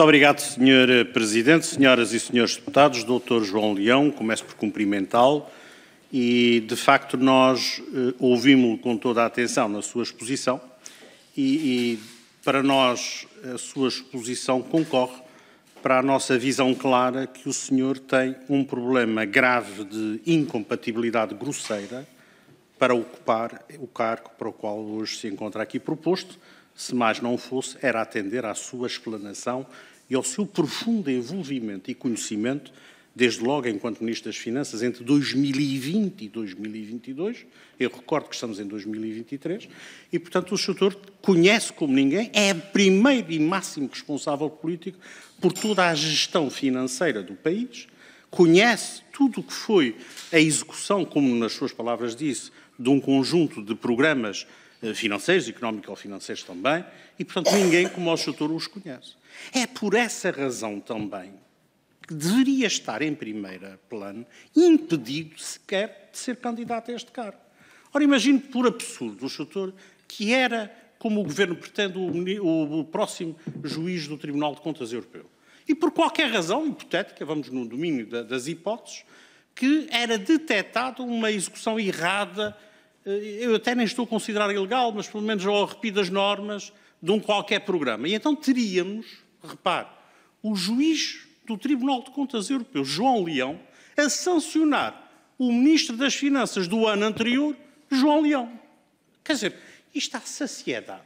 Muito obrigado, Sr. Eh, presidente, Senhoras e Senhores Deputados, Dr. João Leão, começo por cumprimentá-lo e, de facto, nós eh, ouvimos-lo com toda a atenção na sua exposição e, e, para nós, a sua exposição concorre para a nossa visão clara que o senhor tem um problema grave de incompatibilidade grosseira para ocupar o cargo para o qual hoje se encontra aqui proposto, se mais não fosse, era atender à sua explanação e ao seu profundo envolvimento e conhecimento, desde logo enquanto Ministro das Finanças, entre 2020 e 2022, eu recordo que estamos em 2023, e portanto o Sr. conhece como ninguém, é primeiro e máximo responsável político por toda a gestão financeira do país, conhece tudo o que foi a execução, como nas suas palavras disse, de um conjunto de programas financeiros, económico-financeiros também, e, portanto, ninguém como o Chutor os conhece. É por essa razão também que deveria estar em primeiro plano, impedido sequer de ser candidato a este cargo. Ora, imagino por absurdo o Chutor que era, como o Governo pretende, o, o próximo juiz do Tribunal de Contas Europeu. E por qualquer razão hipotética, vamos no domínio da, das hipóteses, que era detectada uma execução errada eh, eu até nem estou a considerar ilegal, mas pelo menos ao arrepio das normas de um qualquer programa. E então teríamos, repare, o juiz do Tribunal de Contas Europeu, João Leão, a sancionar o Ministro das Finanças do ano anterior, João Leão. Quer dizer, isto à saciedade,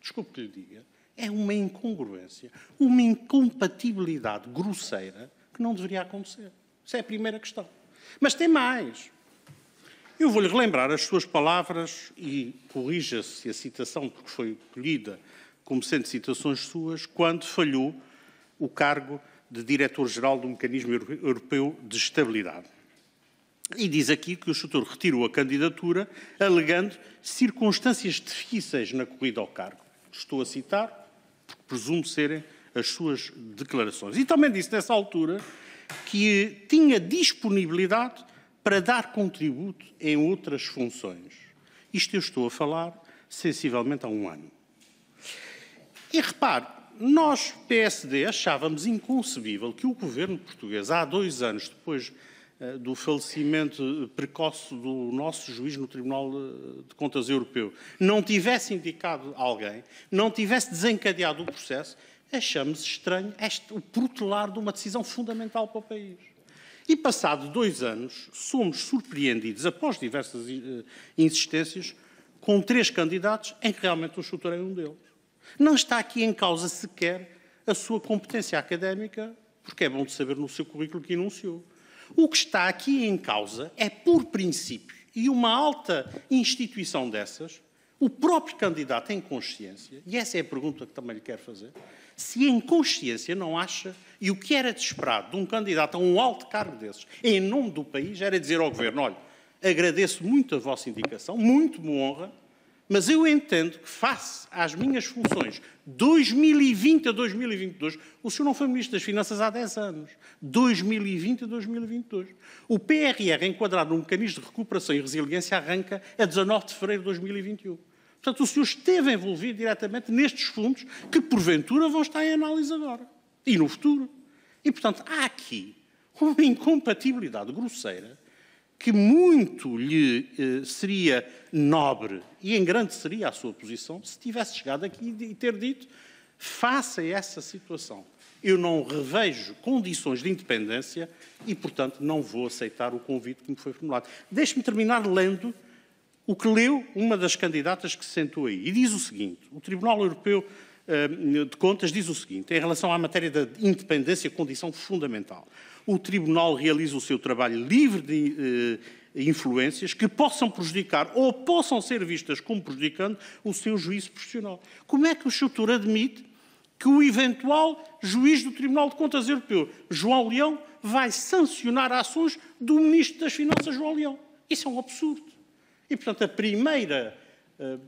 desculpe que lhe diga, é uma incongruência, uma incompatibilidade grosseira que não deveria acontecer. Isso é a primeira questão. Mas tem mais. Eu vou-lhe relembrar as suas palavras e corrija-se a citação, porque foi colhida como sendo citações suas, quando falhou o cargo de Diretor-Geral do Mecanismo Europeu de Estabilidade. E diz aqui que o chutor retirou a candidatura, alegando circunstâncias difíceis na corrida ao cargo. Estou a citar, porque presumo serem as suas declarações. E também disse nessa altura que tinha disponibilidade para dar contributo em outras funções. Isto eu estou a falar sensivelmente há um ano. E repare, nós, PSD, achávamos inconcebível que o governo português, há dois anos depois eh, do falecimento precoce do nosso juiz no Tribunal eh, de Contas Europeu, não tivesse indicado alguém, não tivesse desencadeado o processo, achamos estranho este, o protelar de uma decisão fundamental para o país. E passado dois anos, somos surpreendidos, após diversas eh, insistências, com três candidatos em que realmente eu é um deles. Não está aqui em causa sequer a sua competência académica, porque é bom de saber no seu currículo que enunciou. O que está aqui em causa é, por princípio, e uma alta instituição dessas, o próprio candidato em consciência, e essa é a pergunta que também lhe quero fazer, se em consciência não acha, e o que era de esperado de um candidato a um alto cargo desses, em nome do país, era dizer ao governo: olha, agradeço muito a vossa indicação, muito me honra, mas eu entendo que, face às minhas funções 2020 a 2022, o senhor não foi Ministro das Finanças há 10 anos. 2020 a 2022. O PRR, enquadrado no mecanismo de recuperação e resiliência, arranca a 19 de fevereiro de 2021. Portanto, o senhor esteve envolvido diretamente nestes fundos que, porventura, vão estar em análise agora e no futuro. E, portanto, há aqui uma incompatibilidade grosseira que muito lhe eh, seria nobre e engrandeceria a sua posição se tivesse chegado aqui e ter dito: face a essa situação, eu não revejo condições de independência e, portanto, não vou aceitar o convite que me foi formulado. Deixe-me terminar lendo o que leu uma das candidatas que se sentou aí. E diz o seguinte: o Tribunal Europeu eh, de Contas diz o seguinte, em relação à matéria da independência, condição fundamental. O Tribunal realiza o seu trabalho livre de eh, influências que possam prejudicar ou possam ser vistas como prejudicando o seu juízo profissional. Como é que o Chutor admite que o eventual juiz do Tribunal de Contas Europeu, João Leão, vai sancionar ações do Ministro das Finanças, João Leão? Isso é um absurdo. E, portanto, a primeira uh,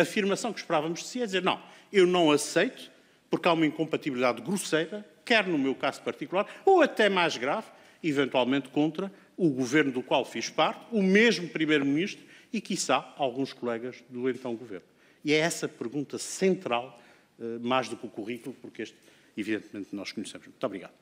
afirmação que esperávamos de si é dizer: não, eu não aceito, porque há uma incompatibilidade grosseira, quer no meu caso particular, ou até mais grave, eventualmente contra o governo do qual fiz parte, o mesmo primeiro-ministro e, quiçá, alguns colegas do então governo. E é essa pergunta central, eh, mais do que o currículo, porque este, evidentemente, nós conhecemos. Muito obrigado.